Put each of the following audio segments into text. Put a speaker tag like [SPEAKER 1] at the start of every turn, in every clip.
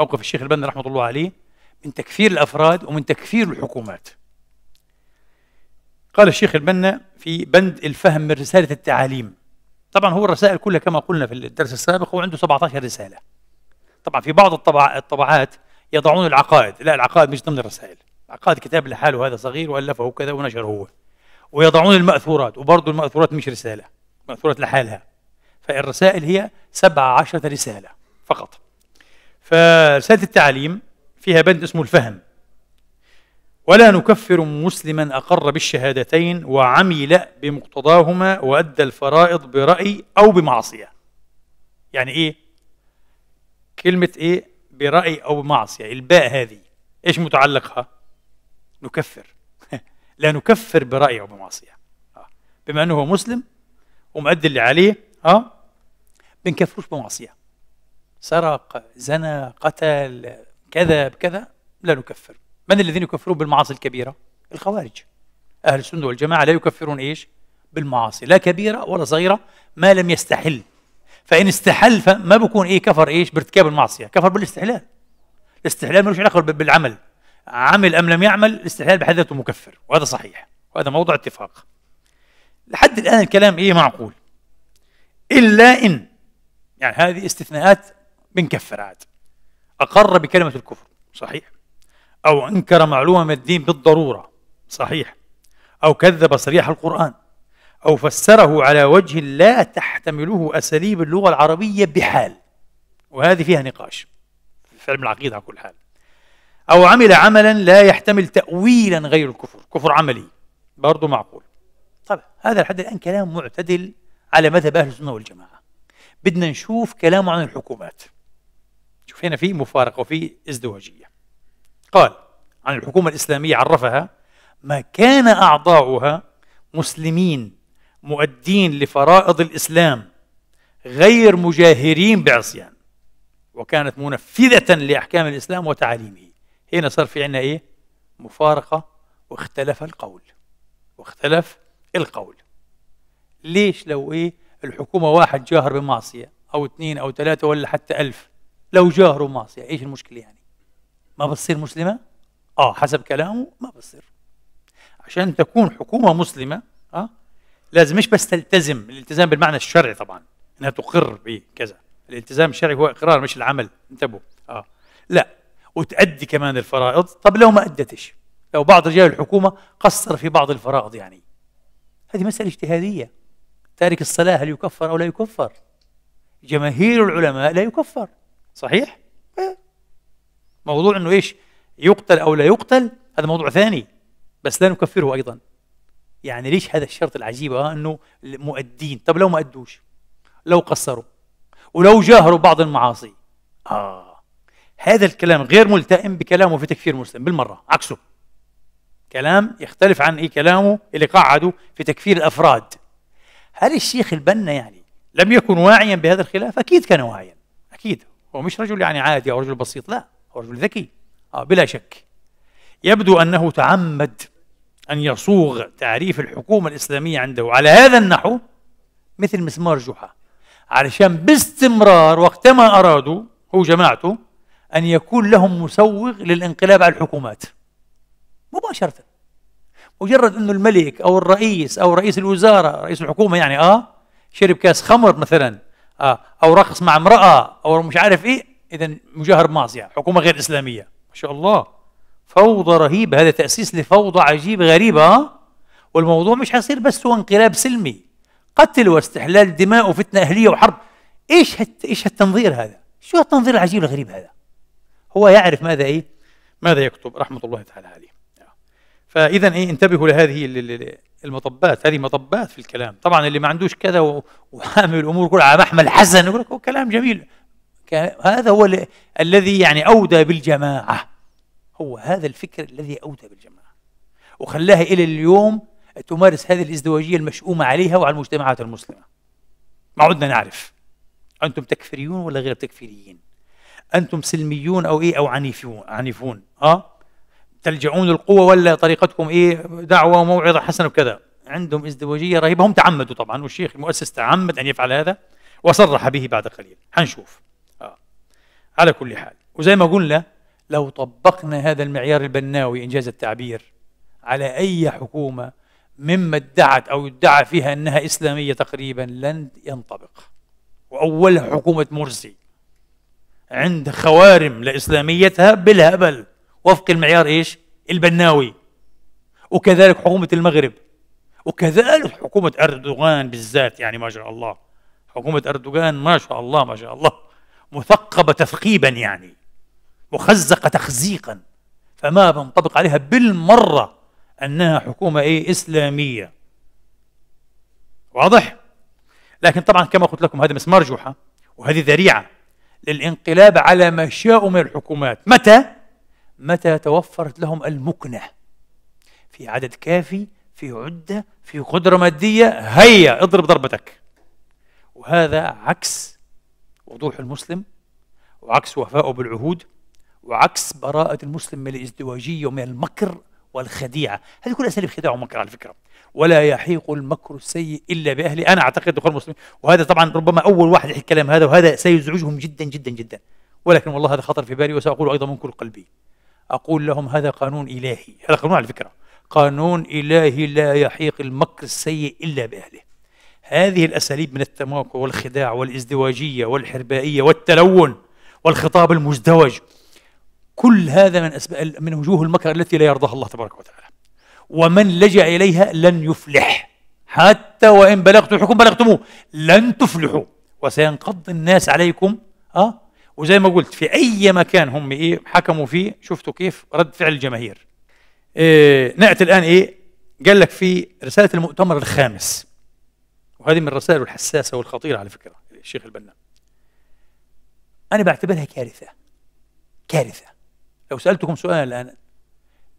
[SPEAKER 1] موقف الشيخ البنا رحمه الله عليه من تكفير الافراد ومن تكفير الحكومات قال الشيخ البنا في بند الفهم من رساله التعاليم طبعا هو الرسائل كلها كما قلنا في الدرس السابق هو عنده 17 رساله طبعا في بعض الطبعات يضعون العقائد لا العقائد مش ضمن الرسائل العقائد كتاب لحاله هذا صغير والفه كذا ونشره هو ويضعون الماثورات وبرضه الماثورات مش رساله ماثورات لحالها فالرسائل هي 17 رساله فقط فرسالة التعليم فيها بند اسمه الفهم ولا نكفر مسلما أقر بالشهادتين وعمل بمقتضاهما وأدى الفرائض برأي أو بمعصية يعني إيه؟ كلمة إيه؟ برأي أو بمعصية الباء هذه إيش متعلقها؟ نكفر لا نكفر برأي أو بمعصية آه. بما أنه هو مسلم ومؤدي اللي عليه اه بنكفروش بمعصية سرق زنى قتل كذب كذا لا نكفر من الذين يكفرون بالمعاصي الكبيرة الخوارج أهل السنة والجماعة لا يكفرون إيش بالمعاصي لا كبيرة ولا صغيرة ما لم يستحل فإن استحل فما بكون إيه كفر إيش بارتكاب المعصية كفر بالاستحلال الاستحلال ملوش علاقة بالعمل عمل أم لم يعمل الاستحلال بحد ذاته مكفر وهذا صحيح وهذا موضوع اتفاق لحد الآن الكلام إيه معقول إلا إن يعني هذه استثناءات بنكفر عاد أقر بكلمة الكفر صحيح أو أنكر معلومة من الدين بالضرورة صحيح أو كذب صريح القرآن أو فسره على وجه لا تحتمله أساليب اللغة العربية بحال وهذه فيها نقاش في علم العقيدة على كل حال أو عمل عملا لا يحتمل تأويلا غير الكفر كفر عملي برضه معقول طبعا هذا لحد الآن كلام معتدل على مذهب أهل السنة والجماعة بدنا نشوف كلامه عن الحكومات شوف هنا في مفارقة وفي ازدواجية قال عن الحكومة الإسلامية عرفها ما كان أعضاؤها مسلمين مؤدين لفرائض الإسلام غير مجاهرين بعصيان وكانت منفذة لأحكام الإسلام وتعاليمه هنا صار في عندنا إيه؟ مفارقة واختلف القول واختلف القول ليش لو إيه الحكومة واحد جاهر بمعصية أو اثنين أو ثلاثة ولا حتى ألف لو جاهر ومعصية ايش المشكلة يعني ما بتصير مسلمة اه حسب كلامه ما بتصير عشان تكون حكومة مسلمة اه لازم مش بس تلتزم الالتزام بالمعنى الشرعي طبعا انها تقر بكذا الالتزام الشرعي هو اقرار مش العمل انتبهوا اه لا وتأدي كمان الفرائض طب لو ما أدتش لو بعض رجال الحكومة قصر في بعض الفرائض يعني هذه مسألة اجتهادية تارك الصلاة هل يكفر أو لا يكفر جماهير العلماء لا يكفر صحيح؟ آه. موضوع انه ايش؟ يقتل او لا يقتل هذا موضوع ثاني بس لا نكفره ايضا يعني ليش هذا الشرط العجيب ها آه، انه مؤدين طب لو ما ادوش لو قصروا ولو جاهروا بعض المعاصي اه هذا الكلام غير ملتئم بكلامه في تكفير مسلم بالمره عكسه كلام يختلف عن اي كلامه اللي قعده في تكفير الافراد هل الشيخ البنا يعني لم يكن واعيا بهذا الخلاف اكيد كان واعيا اكيد هو مش رجل يعني عادي أو رجل بسيط لا هو رجل ذكي آه بلا شك يبدو أنه تعمد أن يصوغ تعريف الحكومة الإسلامية عنده على هذا النحو مثل مسمار جحا علشان باستمرار وقتما أرادوا هو جماعته أن يكون لهم مسوغ للانقلاب على الحكومات مباشرة مجرد أنه الملك أو الرئيس أو رئيس الوزارة رئيس الحكومة يعني آه شرب كاس خمر مثلا آه، او رقص مع امراه او مش عارف ايه اذا مجاهر معصيه حكومه غير اسلاميه ما شاء الله فوضى رهيبه هذا تاسيس لفوضى عجيبه غريبه آه. والموضوع مش حيصير بس هو انقلاب سلمي قتل واستحلال دماء وفتنه اهليه وحرب ايش هت... ايش التنظير هذا؟ شو التنظير العجيب الغريب هذا؟ هو يعرف ماذا ايه؟ ماذا يكتب رحمه الله تعالى عليه. آه. فاذا ايه انتبهوا لهذه المطبات هذه مطبات في الكلام طبعا اللي ما عندوش كذا وحامل الامور كلها على محمل حسن يقول لك كلام جميل هذا هو الذي يعني اودى بالجماعه هو هذا الفكر الذي اودى بالجماعه وخلاها الى اليوم تمارس هذه الازدواجيه المشؤومه عليها وعلى المجتمعات المسلمه ما عدنا نعرف انتم تكفيريون ولا غير تكفيريين انتم سلميون او ايه او عنيفون عنيفون اه تلجعون للقوه ولا طريقتكم ايه دعوه وموعظه حسنه وكذا عندهم ازدواجيه رهيبه هم تعمدوا طبعا والشيخ المؤسس تعمد ان يفعل هذا وصرح به بعد قليل حنشوف آه. على كل حال وزي ما قلنا لو طبقنا هذا المعيار البناوي انجاز التعبير على اي حكومه مما ادعت او ادعى فيها انها اسلاميه تقريبا لن ينطبق واولها حكومه مرسي عند خوارم لاسلاميتها بالهبل وفق المعيار ايش؟ البناوي وكذلك حكومة المغرب وكذلك حكومة أردوغان بالذات يعني ما شاء الله حكومة أردوغان ما شاء الله ما شاء الله مثقبة تثقيبا يعني مخزقة تخزيقا فما بنطبق عليها بالمرة أنها حكومة إيه إسلامية واضح؟ لكن طبعا كما قلت لكم هذا مسمار جوحة وهذه ذريعة للانقلاب على ما شاء من الحكومات متى؟ متى توفرت لهم المكنة في عدد كافي في عدة في قدرة مادية هيا اضرب ضربتك وهذا عكس وضوح المسلم وعكس وفائه بالعهود وعكس براءة المسلم من الازدواجية ومن المكر والخديعة هذه كل أساليب خداع ومكر على فكرة ولا يحيق المكر السيء إلا بأهله أنا أعتقد دخول المسلم وهذا طبعا ربما أول واحد يحكي الكلام هذا وهذا سيزعجهم جدا جدا جدا ولكن والله هذا خطر في بالي وسأقول أيضا من كل قلبي أقول لهم هذا قانون إلهي هذا قانون على فكرة قانون إلهي لا يحيق المكر السيء إلا بأهله هذه الأساليب من التماكر والخداع والازدواجية والحربائية والتلون والخطاب المزدوج كل هذا من أسباب من وجوه المكر التي لا يرضاها الله تبارك وتعالى ومن لجأ إليها لن يفلح حتى وإن بلغتم الحكم بلغتموه لن تفلحوا وسينقض الناس عليكم أه؟ وزي ما قلت في اي مكان هم ايه حكموا فيه شفتوا كيف رد فعل الجماهير إيه ناتي الان ايه قال لك في رساله المؤتمر الخامس وهذه من الرسائل الحساسه والخطيره على فكره الشيخ البنا انا بعتبرها كارثه كارثه لو سالتكم سؤال الان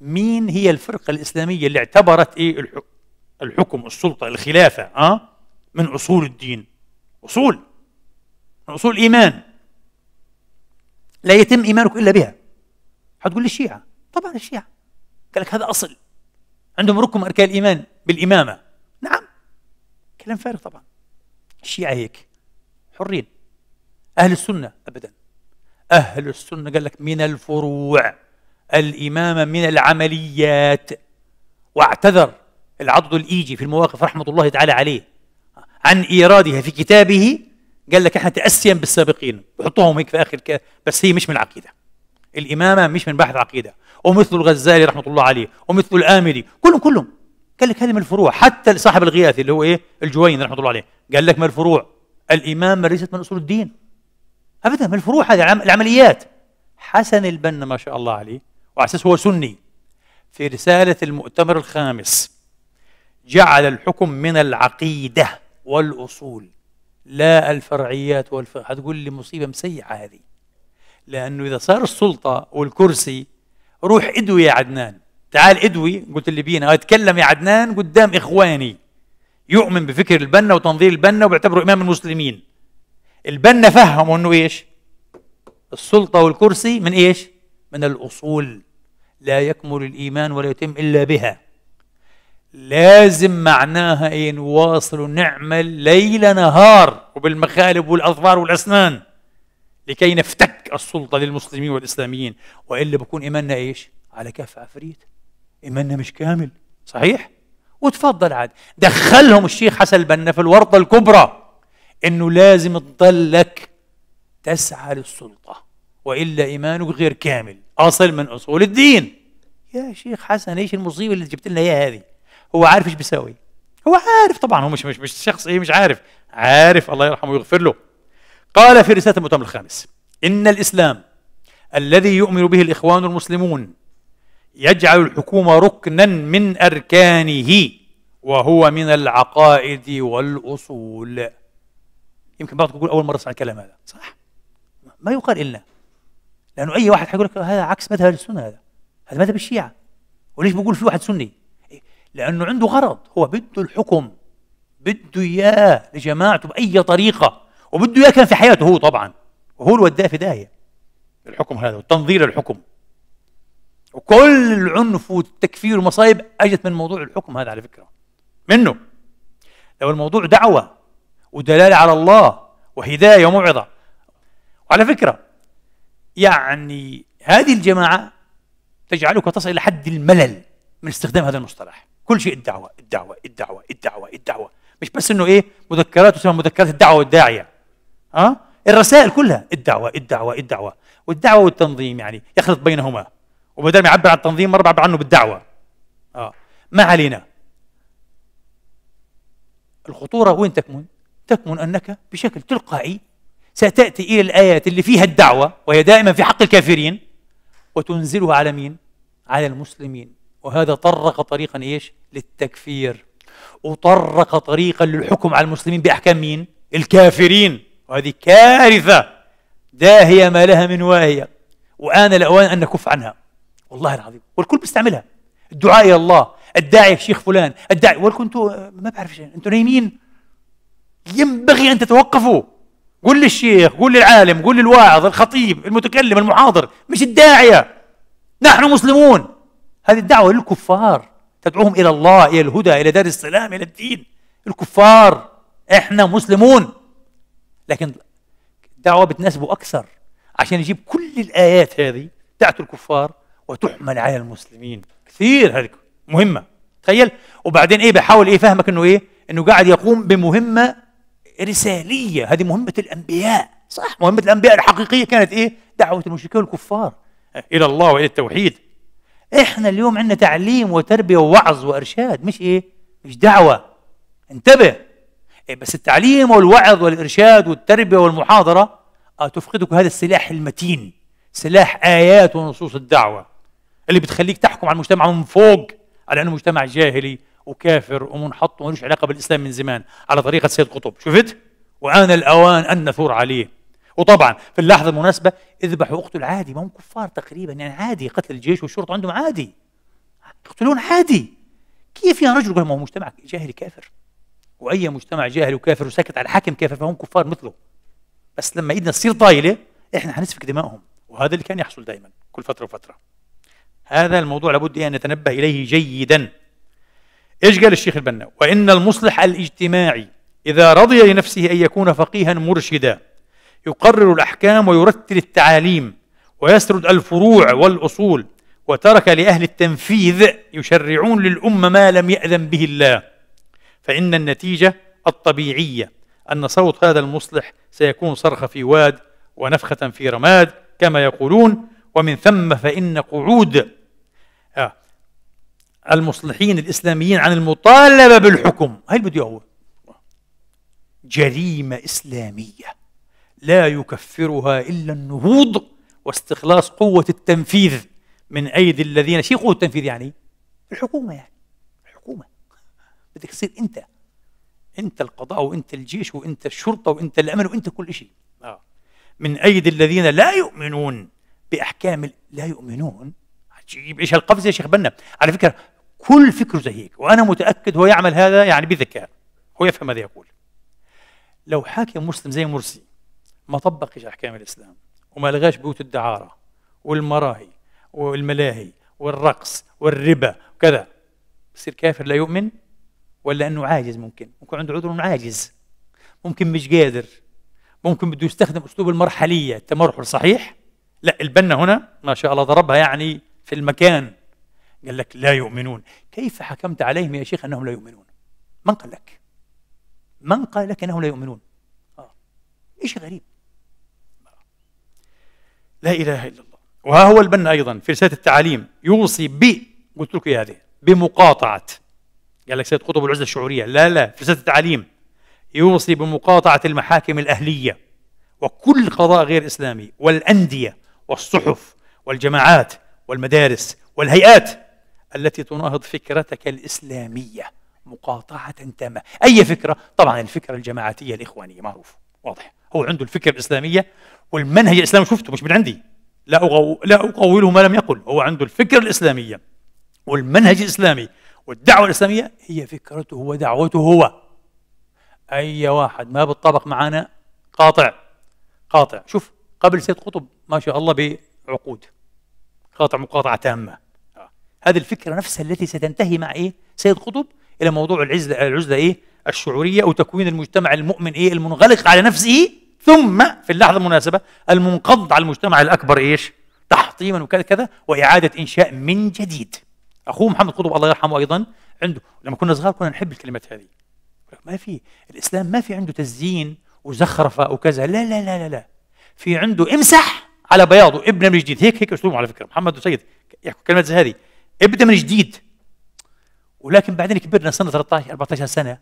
[SPEAKER 1] مين هي الفرقه الاسلاميه اللي اعتبرت ايه الحكم السلطه الخلافه اه من اصول الدين اصول من اصول ايمان لا يتم إيمانك إلا بها هتقول لي الشيعة طبعا الشيعة قال لك هذا أصل عندهم ركن أركان الإيمان بالإمامة نعم كلام فارغ طبعا الشيعة هيك حرين أهل السنة أبدا أهل السنة قال لك من الفروع الإمامة من العمليات واعتذر العضد الإيجي في المواقف رحمة الله تعالى عليه عن إيرادها في كتابه قال لك احنا تاسيا بالسابقين بحطوهم هيك في اخر بس هي مش من العقيده الامامه مش من بحث عقيده ومثل الغزالي رحمه الله عليه ومثل الامري كلهم كلهم قال لك هذه من الفروع حتى صاحب الغياثي اللي هو ايه الجوين رحمه الله عليه قال لك من الفروع الامامه ليست من اصول الدين ابدا من الفروع هذه العمليات حسن البنا ما شاء الله عليه وعلى اساس هو سني في رساله المؤتمر الخامس جعل الحكم من العقيده والاصول لا الفرعيات والفرع هتقول لي مصيبة مسيعة هذه لأنه إذا صار السلطة والكرسي روح ادوي يا عدنان تعال ادوي قلت اللي بينا اتكلم يا عدنان قدام إخواني يؤمن بفكر البنا وتنظير البنا وبيعتبره إمام المسلمين البنا فهموا أنه إيش السلطة والكرسي من إيش من الأصول لا يكمل الإيمان ولا يتم إلا بها لازم معناها ايه نواصل ونعمل ليل نهار وبالمخالب والاظفار والاسنان لكي نفتك السلطه للمسلمين والاسلاميين والا بكون ايماننا ايش؟ على كف عفريت ايماننا مش كامل صحيح؟ وتفضل عاد دخلهم الشيخ حسن البنا في الورطه الكبرى انه لازم تضلك تسعى للسلطه والا ايمانك غير كامل اصل من اصول الدين يا شيخ حسن ايش المصيبه اللي جبت لنا اياها هذه هو عارف ايش بيساوي هو عارف طبعا هو مش مش مش شخص ايه مش عارف عارف الله يرحمه ويغفر له قال في رساله المؤتمر الخامس ان الاسلام الذي يؤمن به الاخوان المسلمون يجعل الحكومه ركنا من اركانه وهو من العقائد والاصول يمكن بعضكم يقول اول مره اسمع الكلام هذا صح ما يقال الا لانه اي واحد حيقول لك هذا عكس مذهب السنه هذا هذا مذهب الشيعه وليش بقول في واحد سني لأنه عنده غرض هو بده الحكم بده إياه لجماعته بأي طريقة وبده إياه كان في حياته هو طبعا وهو اللي وداه في داهية الحكم هذا والتنظير الحكم وكل العنف والتكفير والمصايب أجت من موضوع الحكم هذا على فكرة منه لو الموضوع دعوة ودلالة على الله وهداية وموعظة وعلى فكرة يعني هذه الجماعة تجعلك تصل إلى حد الملل من استخدام هذا المصطلح كل شيء الدعوة الدعوة الدعوة الدعوة الدعوة مش بس انه ايه مذكرات تسمى مذكرات الدعوة والداعية ها أه؟ الرسائل كلها الدعوة الدعوة الدعوة والدعوة والتنظيم يعني يخلط بينهما وبدل ما يعبر عن التنظيم مرة بعبر عنه بالدعوة اه ما علينا الخطورة وين تكمن؟ تكمن أنك بشكل تلقائي ستأتي إلى الآيات اللي فيها الدعوة وهي دائما في حق الكافرين وتنزلها على مين؟ على المسلمين وهذا طرق طريقا ايش؟ للتكفير وطرق طريقا للحكم على المسلمين باحكام مين؟ الكافرين وهذه كارثه داهيه ما لها من واهيه وان الاوان ان نكف عنها والله العظيم والكل بيستعملها الدعاء الى الله الداعي شيخ فلان الداعي ولكم انتوا ما بعرف شيء انتوا نايمين ينبغي ان تتوقفوا قل للشيخ قل للعالم قل للواعظ الخطيب المتكلم المحاضر مش الداعيه نحن مسلمون هذه الدعوة للكفار تدعوهم إلى الله إلى الهدى إلى دار السلام إلى الدين الكفار إحنا مسلمون لكن الدعوة بتناسبه أكثر عشان يجيب كل الآيات هذه بتاعت الكفار وتحمل على المسلمين كثير هذه مهمة تخيل وبعدين إيه بحاول إيه فهمك إنه إيه إنه قاعد يقوم بمهمة رسالية هذه مهمة الأنبياء صح مهمة الأنبياء الحقيقية كانت إيه دعوة المشركين والكفار إلى الله وإلى التوحيد احنا اليوم عندنا تعليم وتربيه ووعظ وارشاد مش ايه مش دعوه انتبه إيه بس التعليم والوعظ والارشاد والتربيه والمحاضره آه تفقدك هذا السلاح المتين سلاح ايات ونصوص الدعوه اللي بتخليك تحكم على المجتمع من فوق على انه مجتمع جاهلي وكافر ومنحط ومالوش علاقه بالاسلام من زمان على طريقه سيد قطب شفت وان الاوان ان نثور عليه وطبعا في اللحظه المناسبه اذبح واقتل عادي ما هم كفار تقريبا يعني عادي قتل الجيش والشرطه عندهم عادي يقتلون عادي كيف يا يعني رجل ما هو مجتمع جاهلي كافر واي مجتمع جاهل وكافر وساكت على حاكم كافر فهم كفار مثله بس لما ايدنا تصير طايله احنا حنسفك دمائهم وهذا اللي كان يحصل دائما كل فتره وفتره هذا الموضوع لابد ان نتنبه اليه جيدا ايش قال الشيخ البنا وان المصلح الاجتماعي اذا رضي لنفسه ان يكون فقيها مرشدا يقرر الأحكام ويرتل التعاليم ويسرد الفروع والأصول وترك لأهل التنفيذ يشرعون للأمة ما لم يأذن به الله فإن النتيجة الطبيعية أن صوت هذا المصلح سيكون صرخة في واد ونفخة في رماد كما يقولون ومن ثم فإن قعود آه، المصلحين الإسلاميين عن المطالبة بالحكم هاي اللي بده جريمة إسلامية لا يكفرها إلا النهوض واستخلاص قوة التنفيذ من أيدي الذين شيء قوة التنفيذ يعني الحكومة يعني الحكومة بدك تصير أنت أنت القضاء وأنت الجيش وأنت الشرطة وأنت الأمن وأنت كل شيء آه. من أيدي الذين لا يؤمنون بأحكام لا يؤمنون عجيب إيش هالقفزة يا شيخ بنا على فكرة كل فكره زي هيك وأنا متأكد هو يعمل هذا يعني بذكاء هو يفهم ماذا يقول لو حاكم مسلم زي مرسي ما طبقش احكام الاسلام وما لغاش بيوت الدعاره والمراهي والملاهي والرقص والربا وكذا بصير كافر لا يؤمن ولا انه عاجز ممكن ممكن عنده عذر عاجز ممكن مش قادر ممكن بده يستخدم اسلوب المرحليه التمرحل صحيح لا البنا هنا ما شاء الله ضربها يعني في المكان قال لك لا يؤمنون كيف حكمت عليهم يا شيخ انهم لا يؤمنون من قال لك من قال لك انهم لا يؤمنون اه شيء غريب لا إله إلا الله وها هو البنا أيضا في رسالة التعاليم يوصي ب قلت لك هذه بمقاطعة قال لك سيد قطب العزة الشعورية لا لا في رسالة التعاليم يوصي بمقاطعة المحاكم الأهلية وكل قضاء غير إسلامي والأندية والصحف والجماعات والمدارس والهيئات التي تناهض فكرتك الإسلامية مقاطعة تامة أي فكرة طبعا الفكرة الجماعاتيه الإخوانية معروف واضح هو عنده الفكره الاسلاميه والمنهج الاسلامي شفته مش من عندي لا أغو... لا اقوله ما لم يقل هو عنده الفكره الاسلاميه والمنهج الاسلامي والدعوه الاسلاميه هي فكرته ودعوته هو اي واحد ما بتطابق معنا قاطع قاطع شوف قبل سيد قطب ما شاء الله بعقود قاطع مقاطعه تامه آه. هذه الفكره نفسها التي ستنتهي مع ايه سيد قطب الى موضوع العزله العزله ايه الشعورية أو تكوين المجتمع المؤمن إيه المنغلق على نفسه ثم في اللحظة المناسبة المنقض على المجتمع الأكبر إيش تحطيما وكذا كذا وإعادة إنشاء من جديد أخوه محمد قطب الله يرحمه أيضا عنده لما كنا صغار كنا نحب الكلمات هذه ما في الإسلام ما في عنده تزيين وزخرفة وكذا لا لا لا لا لا في عنده امسح على بياضه ابن من جديد هيك هيك اسلوبه على فكره محمد سيد يحكي كلمات زي هذه ابدا من جديد ولكن بعدين كبرنا سنه 13 14 سنه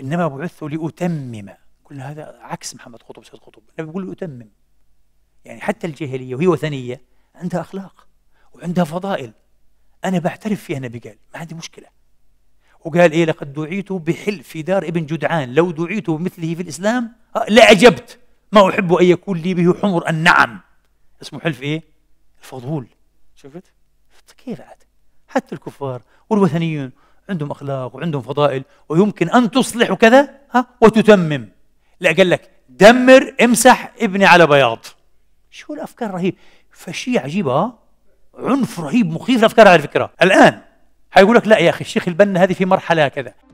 [SPEAKER 1] إنما بعثت لأتمم كل هذا عكس محمد قطب سيد قطب النبي بيقول أتمم يعني حتى الجاهلية وهي وثنية عندها أخلاق وعندها فضائل أنا بعترف فيها النبي قال ما عندي مشكلة وقال إيه لقد دعيت بحلف في دار ابن جدعان لو دعيت بمثله في الإسلام آه، لأجبت ما أحب أن يكون لي به حمر النعم اسمه حلف إيه الفضول شفت كيف عاد حتى الكفار والوثنيون عندهم اخلاق وعندهم فضائل ويمكن ان تصلح وكذا ها وتتمم لا قال لك دمر امسح ابني على بياض شو الافكار رهيب فشي عجيبه عنف رهيب مخيف الافكار على فكره الان حيقول لك لا يا اخي الشيخ البنا هذه في مرحله كذا